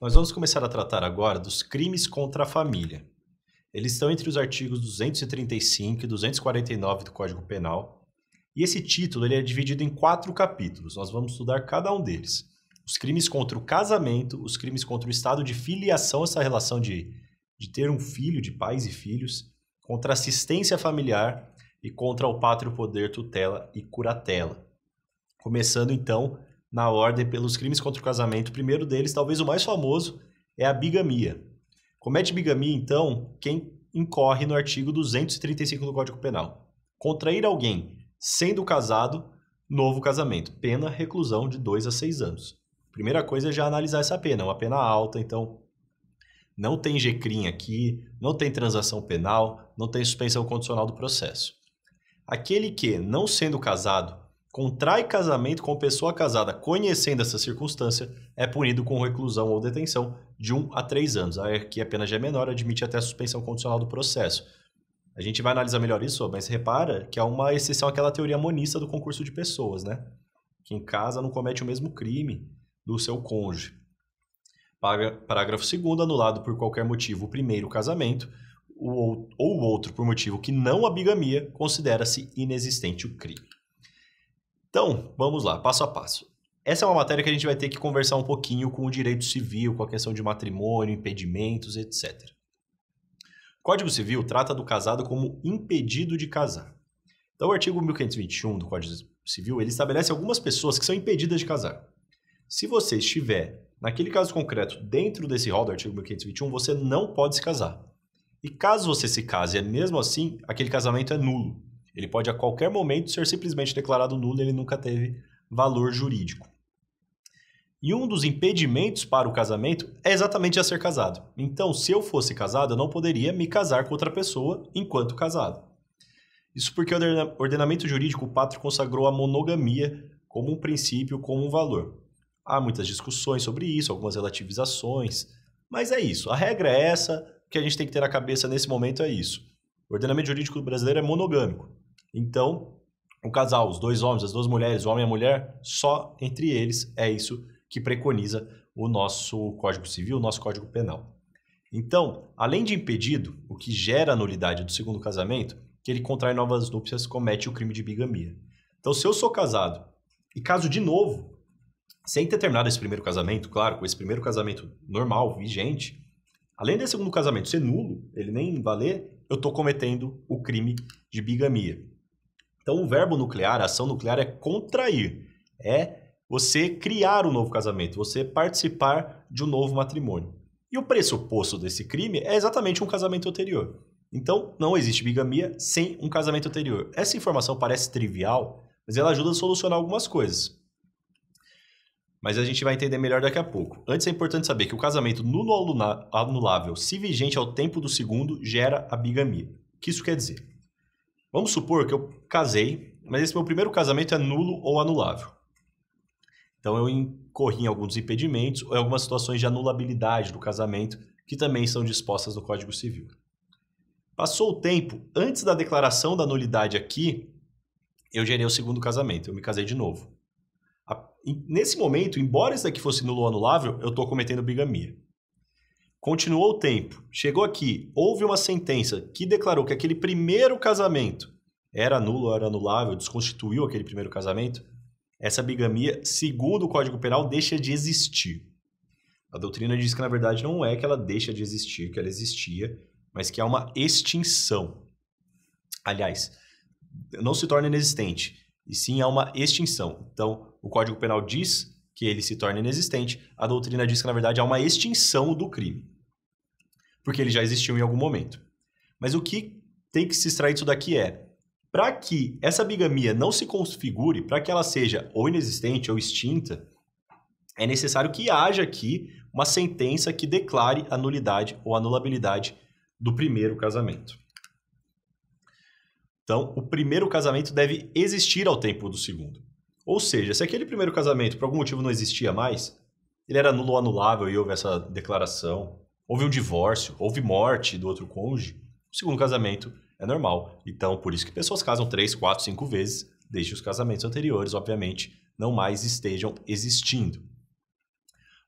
Nós vamos começar a tratar agora dos crimes contra a família. Eles estão entre os artigos 235 e 249 do Código Penal. E esse título ele é dividido em quatro capítulos. Nós vamos estudar cada um deles. Os crimes contra o casamento, os crimes contra o estado de filiação, essa relação de, de ter um filho, de pais e filhos, contra assistência familiar e contra o pátrio poder, tutela e curatela. Começando então na ordem pelos crimes contra o casamento. O primeiro deles, talvez o mais famoso, é a bigamia. Comete bigamia, então, quem incorre no artigo 235 do Código Penal. Contrair alguém sendo casado, novo casamento. Pena reclusão de 2 a 6 anos. Primeira coisa é já analisar essa pena, é uma pena alta, então não tem GCRIM aqui, não tem transação penal, não tem suspensão condicional do processo. Aquele que, não sendo casado, contrai casamento com pessoa casada conhecendo essa circunstância, é punido com reclusão ou detenção de 1 a 3 anos. Aqui a pena já é menor, admite até a suspensão condicional do processo. A gente vai analisar melhor isso, mas repara que há uma exceção àquela teoria monista do concurso de pessoas, né? Que em casa não comete o mesmo crime do seu cônjuge. Parágrafo 2 anulado por qualquer motivo o primeiro casamento ou o outro por motivo que não a bigamia, considera-se inexistente o crime. Então, vamos lá, passo a passo. Essa é uma matéria que a gente vai ter que conversar um pouquinho com o direito civil, com a questão de matrimônio, impedimentos, etc. O Código Civil trata do casado como impedido de casar. Então, o artigo 1521 do Código Civil ele estabelece algumas pessoas que são impedidas de casar. Se você estiver, naquele caso concreto, dentro desse rol do artigo 1521, você não pode se casar. E caso você se case, é mesmo assim, aquele casamento é nulo. Ele pode a qualquer momento ser simplesmente declarado nulo, ele nunca teve valor jurídico. E um dos impedimentos para o casamento é exatamente a ser casado. Então, se eu fosse casado, eu não poderia me casar com outra pessoa enquanto casado. Isso porque o ordenamento jurídico pátrio consagrou a monogamia como um princípio, como um valor. Há muitas discussões sobre isso, algumas relativizações, mas é isso. A regra é essa, o que a gente tem que ter na cabeça nesse momento é isso. O ordenamento jurídico brasileiro é monogâmico. Então, o casal, os dois homens, as duas mulheres, o homem e a mulher, só entre eles é isso que preconiza o nosso Código Civil, o nosso Código Penal. Então, além de impedido, o que gera a nulidade do segundo casamento, que ele contrai novas núpcias, comete o crime de bigamia. Então, se eu sou casado e caso de novo, sem ter terminado esse primeiro casamento, claro, com esse primeiro casamento normal, vigente, além desse segundo casamento ser nulo, ele nem valer, eu estou cometendo o crime de bigamia. Então, o verbo nuclear, a ação nuclear é contrair, é você criar um novo casamento, você participar de um novo matrimônio. E o pressuposto desse crime é exatamente um casamento anterior. Então, não existe bigamia sem um casamento anterior. Essa informação parece trivial, mas ela ajuda a solucionar algumas coisas. Mas a gente vai entender melhor daqui a pouco. Antes é importante saber que o casamento nulo anulável, se vigente ao tempo do segundo, gera a bigamia. O que isso quer dizer? Vamos supor que eu casei, mas esse meu primeiro casamento é nulo ou anulável. Então eu incorri em alguns impedimentos ou em algumas situações de anulabilidade do casamento que também são dispostas no Código Civil. Passou o tempo, antes da declaração da nulidade aqui, eu gerei o segundo casamento, eu me casei de novo. Nesse momento, embora isso daqui fosse nulo ou anulável, eu estou cometendo bigamia. Continuou o tempo, chegou aqui, houve uma sentença que declarou que aquele primeiro casamento era nulo, era anulável, desconstituiu aquele primeiro casamento. Essa bigamia, segundo o Código Penal, deixa de existir. A doutrina diz que, na verdade, não é que ela deixa de existir, que ela existia, mas que há uma extinção. Aliás, não se torna inexistente, e sim há uma extinção. Então, o Código Penal diz que ele se torna inexistente, a doutrina diz que, na verdade, há uma extinção do crime. Porque ele já existiu em algum momento. Mas o que tem que se extrair disso daqui é: para que essa bigamia não se configure, para que ela seja ou inexistente ou extinta, é necessário que haja aqui uma sentença que declare a nulidade ou anulabilidade do primeiro casamento. Então, o primeiro casamento deve existir ao tempo do segundo. Ou seja, se aquele primeiro casamento por algum motivo não existia mais, ele era nulo ou anulável e houve essa declaração, houve um divórcio, houve morte do outro cônjuge, o segundo casamento é normal. Então, por isso que pessoas casam três, quatro, cinco vezes, desde os casamentos anteriores, obviamente, não mais estejam existindo.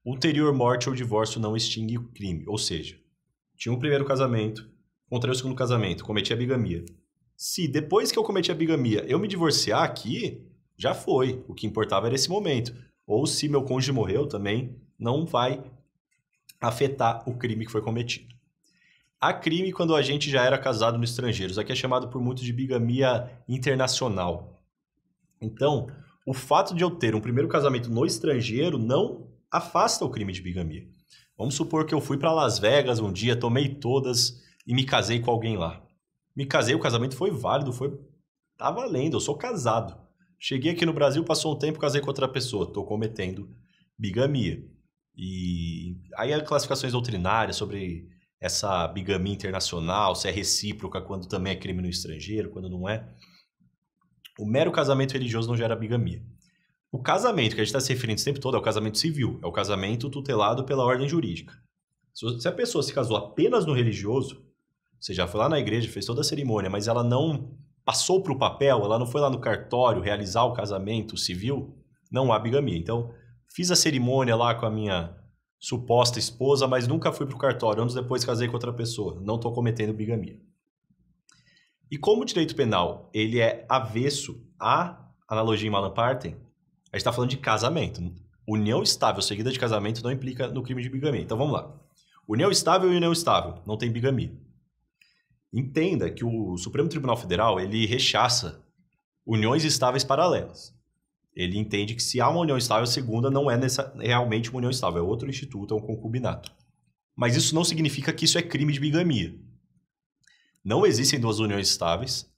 Ulterior morte ou divórcio não extingue o crime, ou seja, tinha um primeiro casamento, contraiu o segundo casamento, cometi a bigamia. Se depois que eu cometi a bigamia eu me divorciar aqui, já foi. O que importava era esse momento. Ou se meu cônjuge morreu também, não vai afetar o crime que foi cometido. Há crime quando a gente já era casado no estrangeiro. Isso aqui é chamado por muitos de bigamia internacional. Então, o fato de eu ter um primeiro casamento no estrangeiro não afasta o crime de bigamia. Vamos supor que eu fui para Las Vegas um dia, tomei todas e me casei com alguém lá. Me casei, o casamento foi válido, foi tá valendo, eu sou casado. Cheguei aqui no Brasil, passou um tempo, casei com outra pessoa, estou cometendo bigamia. E aí há classificações doutrinárias sobre essa bigamia internacional, se é recíproca quando também é crime no estrangeiro, quando não é. O mero casamento religioso não gera bigamia. O casamento que a gente está se referindo o tempo todo é o casamento civil, é o casamento tutelado pela ordem jurídica. Se a pessoa se casou apenas no religioso, você já foi lá na igreja, fez toda a cerimônia, mas ela não passou para o papel, ela não foi lá no cartório realizar o casamento civil, não há bigamia. Então, fiz a cerimônia lá com a minha suposta esposa, mas nunca fui para o cartório. Anos depois casei com outra pessoa. Não estou cometendo bigamia. E como o direito penal ele é avesso à analogia em Malamparten, a gente está falando de casamento. União estável seguida de casamento não implica no crime de bigamia. Então vamos lá. União estável e união estável, não tem bigamia. Entenda que o Supremo Tribunal Federal ele rechaça uniões estáveis paralelas. Ele entende que se há uma união estável, a segunda não é nessa, realmente uma união estável, é outro instituto, é um concubinato. Mas isso não significa que isso é crime de bigamia. Não existem duas uniões estáveis,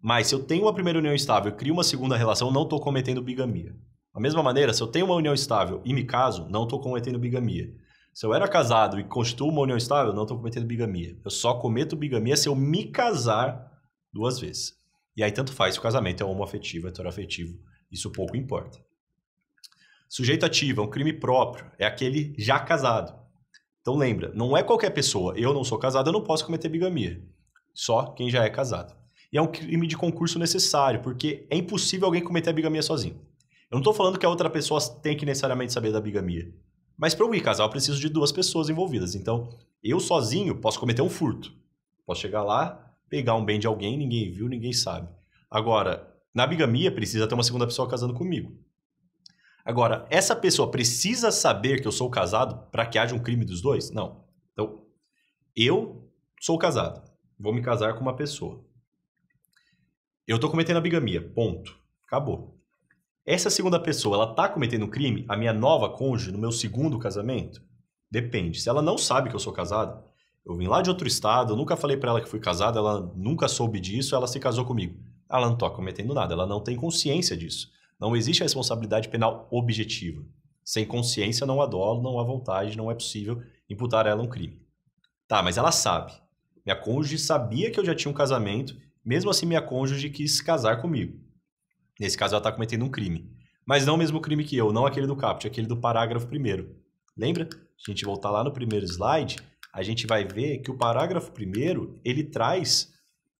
mas se eu tenho uma primeira união estável e crio uma segunda relação, não estou cometendo bigamia. Da mesma maneira, se eu tenho uma união estável e me caso, não estou cometendo bigamia. Se eu era casado e constituo uma união estável, não estou cometendo bigamia. Eu só cometo bigamia se eu me casar duas vezes. E aí tanto faz se o casamento é homoafetivo, heteroafetivo, isso pouco importa. Sujeito ativo é um crime próprio, é aquele já casado. Então lembra, não é qualquer pessoa. Eu não sou casado, eu não posso cometer bigamia. Só quem já é casado. E é um crime de concurso necessário, porque é impossível alguém cometer a bigamia sozinho. Eu não estou falando que a outra pessoa tem que necessariamente saber da bigamia. Mas para eu ir casal, eu preciso de duas pessoas envolvidas. Então, eu sozinho posso cometer um furto. Posso chegar lá, pegar um bem de alguém, ninguém viu, ninguém sabe. Agora, na bigamia, precisa ter uma segunda pessoa casando comigo. Agora, essa pessoa precisa saber que eu sou casado para que haja um crime dos dois? Não. Então, eu sou casado. Vou me casar com uma pessoa. Eu estou cometendo a bigamia. Ponto. Acabou. Essa segunda pessoa, ela tá cometendo crime? A minha nova cônjuge, no meu segundo casamento? Depende. Se ela não sabe que eu sou casado, eu vim lá de outro estado, eu nunca falei para ela que fui casado, ela nunca soube disso, ela se casou comigo. Ela não tá cometendo nada, ela não tem consciência disso. Não existe responsabilidade penal objetiva. Sem consciência não há dolo, não há vontade, não é possível imputar a ela um crime. Tá, mas ela sabe. Minha cônjuge sabia que eu já tinha um casamento, mesmo assim minha cônjuge quis casar comigo. Nesse caso, ela está cometendo um crime. Mas não o mesmo crime que eu, não aquele do caput, aquele do parágrafo primeiro. Lembra? Se a gente voltar lá no primeiro slide, a gente vai ver que o parágrafo primeiro ele traz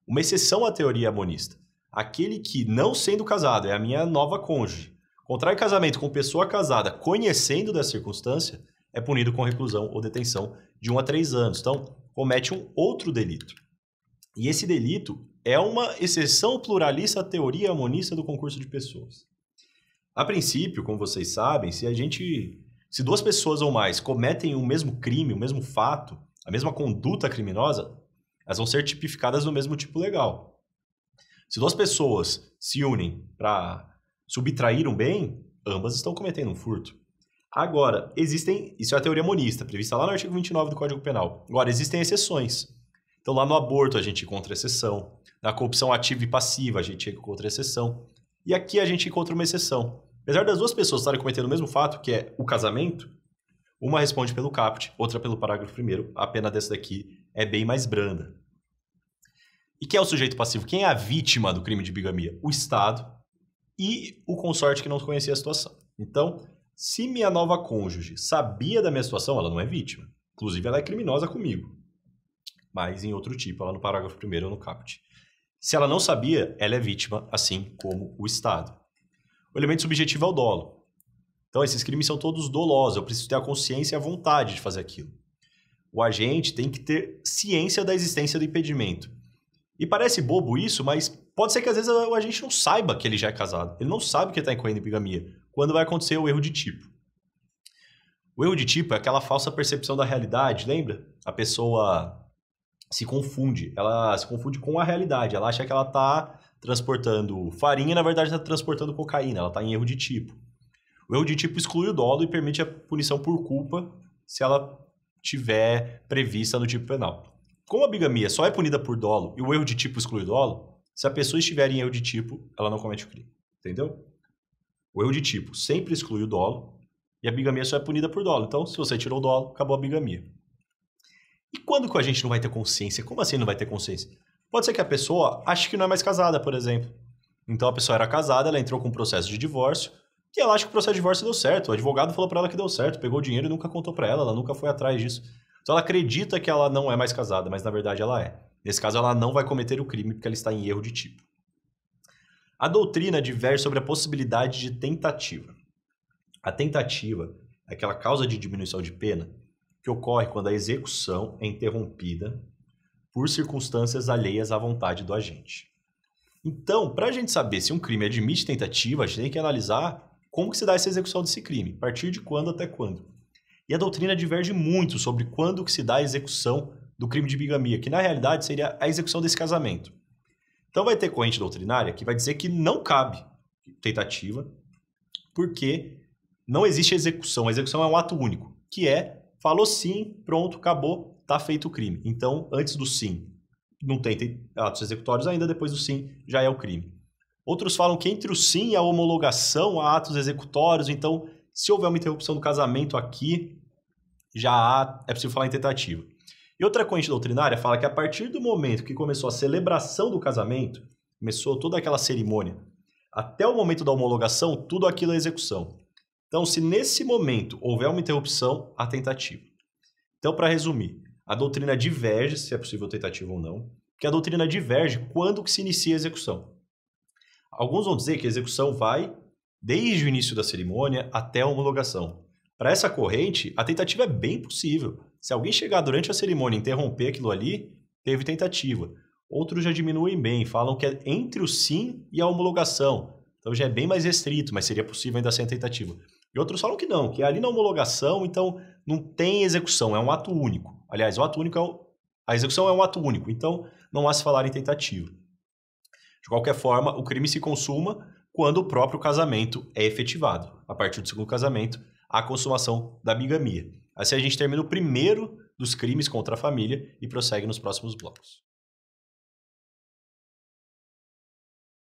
uma exceção à teoria monista. Aquele que, não sendo casado, é a minha nova cônjuge, contrai casamento com pessoa casada conhecendo da circunstância, é punido com reclusão ou detenção de 1 um a 3 anos. Então, comete um outro delito. E esse delito, é uma exceção pluralista à teoria monista do concurso de pessoas. A princípio, como vocês sabem, se a gente, se duas pessoas ou mais cometem o mesmo crime, o mesmo fato, a mesma conduta criminosa, elas vão ser tipificadas no mesmo tipo legal. Se duas pessoas se unem para subtrair um bem, ambas estão cometendo um furto. Agora, existem, isso é a teoria monista, prevista lá no artigo 29 do Código Penal. Agora, existem exceções. Então, lá no aborto, a gente encontra exceção. Na corrupção ativa e passiva, a gente encontra exceção. E aqui a gente encontra uma exceção. Apesar das duas pessoas estarem cometendo o mesmo fato, que é o casamento, uma responde pelo caput, outra pelo parágrafo primeiro. A pena dessa daqui é bem mais branda. E quem é o sujeito passivo? Quem é a vítima do crime de bigamia? O Estado e o consorte que não conhecia a situação. Então, se minha nova cônjuge sabia da minha situação, ela não é vítima. Inclusive, ela é criminosa comigo mas em outro tipo, lá no parágrafo primeiro ou no caput. Se ela não sabia, ela é vítima, assim como o Estado. O elemento subjetivo é o dolo. Então, esses crimes são todos dolosos, eu preciso ter a consciência e a vontade de fazer aquilo. O agente tem que ter ciência da existência do impedimento. E parece bobo isso, mas pode ser que às vezes o agente não saiba que ele já é casado. Ele não sabe que está incorrendo em bigamia. Quando vai acontecer o erro de tipo? O erro de tipo é aquela falsa percepção da realidade, lembra? A pessoa se confunde. Ela se confunde com a realidade. Ela acha que ela está transportando farinha na verdade, está transportando cocaína. Ela está em erro de tipo. O erro de tipo exclui o dolo e permite a punição por culpa se ela tiver prevista no tipo penal. Como a bigamia só é punida por dolo e o erro de tipo exclui o dolo, se a pessoa estiver em erro de tipo, ela não comete o crime. Entendeu? O erro de tipo sempre exclui o dolo e a bigamia só é punida por dolo. Então, se você tirou o dolo, acabou a bigamia. E quando que a gente não vai ter consciência? Como assim não vai ter consciência? Pode ser que a pessoa ache que não é mais casada, por exemplo. Então a pessoa era casada, ela entrou com um processo de divórcio e ela acha que o processo de divórcio deu certo. O advogado falou para ela que deu certo, pegou o dinheiro e nunca contou para ela, ela nunca foi atrás disso. Então ela acredita que ela não é mais casada, mas na verdade ela é. Nesse caso, ela não vai cometer o crime porque ela está em erro de tipo. A doutrina diverge sobre a possibilidade de tentativa. A tentativa, é aquela causa de diminuição de pena, que ocorre quando a execução é interrompida por circunstâncias alheias à vontade do agente. Então, para a gente saber se um crime admite é tentativa, a gente tem que analisar como que se dá essa execução desse crime, a partir de quando até quando. E a doutrina diverge muito sobre quando que se dá a execução do crime de bigamia, que na realidade seria a execução desse casamento. Então vai ter corrente doutrinária que vai dizer que não cabe tentativa, porque não existe execução. A execução é um ato único, que é Falou sim, pronto, acabou, tá feito o crime. Então, antes do sim, não tem atos executórios ainda, depois do sim, já é o crime. Outros falam que entre o sim e a homologação há atos executórios, então, se houver uma interrupção do casamento aqui, já há, é possível falar em tentativa. E outra corrente doutrinária fala que a partir do momento que começou a celebração do casamento, começou toda aquela cerimônia, até o momento da homologação, tudo aquilo é execução. Então, se nesse momento houver uma interrupção, há tentativa. Então, para resumir, a doutrina diverge se é possível tentativa ou não, porque a doutrina diverge quando que se inicia a execução. Alguns vão dizer que a execução vai desde o início da cerimônia até a homologação. Para essa corrente, a tentativa é bem possível. Se alguém chegar durante a cerimônia e interromper aquilo ali, teve tentativa. Outros já diminuem bem, falam que é entre o sim e a homologação. Então já é bem mais restrito, mas seria possível ainda sem tentativa. E outros falam que não, que é ali na homologação, então não tem execução, é um ato único. Aliás, o ato único é o... a execução é um ato único, então não há se falar em tentativa. De qualquer forma, o crime se consuma quando o próprio casamento é efetivado. A partir do segundo casamento, a consumação da bigamia. Assim a gente termina o primeiro dos crimes contra a família e prossegue nos próximos blocos.